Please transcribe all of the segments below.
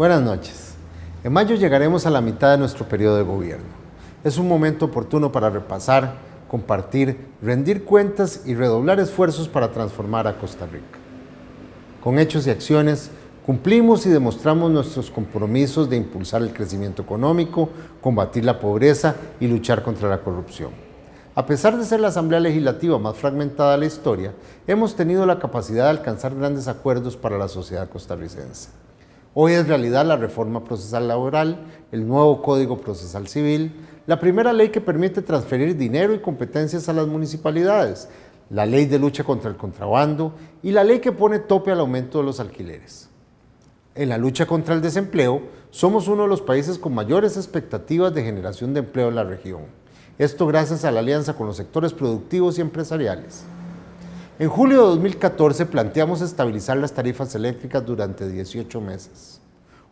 Buenas noches. En mayo llegaremos a la mitad de nuestro periodo de gobierno. Es un momento oportuno para repasar, compartir, rendir cuentas y redoblar esfuerzos para transformar a Costa Rica. Con hechos y acciones, cumplimos y demostramos nuestros compromisos de impulsar el crecimiento económico, combatir la pobreza y luchar contra la corrupción. A pesar de ser la Asamblea Legislativa más fragmentada de la historia, hemos tenido la capacidad de alcanzar grandes acuerdos para la sociedad costarricense. Hoy es realidad la reforma procesal laboral, el nuevo Código Procesal Civil, la primera ley que permite transferir dinero y competencias a las municipalidades, la ley de lucha contra el contrabando y la ley que pone tope al aumento de los alquileres. En la lucha contra el desempleo, somos uno de los países con mayores expectativas de generación de empleo en la región. Esto gracias a la alianza con los sectores productivos y empresariales. En julio de 2014 planteamos estabilizar las tarifas eléctricas durante 18 meses.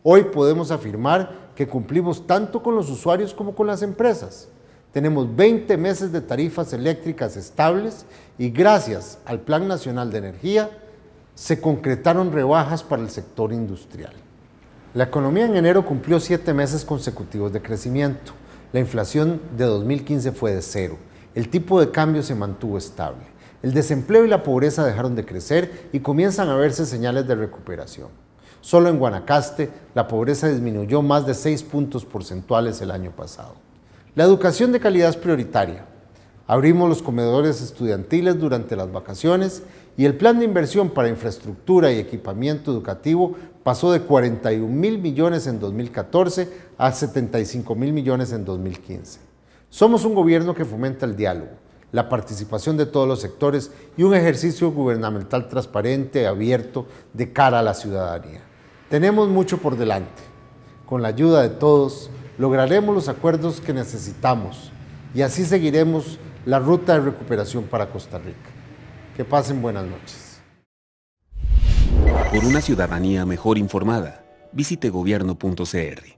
Hoy podemos afirmar que cumplimos tanto con los usuarios como con las empresas. Tenemos 20 meses de tarifas eléctricas estables y gracias al Plan Nacional de Energía se concretaron rebajas para el sector industrial. La economía en enero cumplió 7 meses consecutivos de crecimiento. La inflación de 2015 fue de cero. El tipo de cambio se mantuvo estable. El desempleo y la pobreza dejaron de crecer y comienzan a verse señales de recuperación. Solo en Guanacaste, la pobreza disminuyó más de 6 puntos porcentuales el año pasado. La educación de calidad es prioritaria. Abrimos los comedores estudiantiles durante las vacaciones y el plan de inversión para infraestructura y equipamiento educativo pasó de 41 mil millones en 2014 a 75 mil millones en 2015. Somos un gobierno que fomenta el diálogo, la participación de todos los sectores y un ejercicio gubernamental transparente, abierto, de cara a la ciudadanía. Tenemos mucho por delante. Con la ayuda de todos, lograremos los acuerdos que necesitamos y así seguiremos la ruta de recuperación para Costa Rica. Que pasen buenas noches. Por una ciudadanía mejor informada, visite gobierno.cr.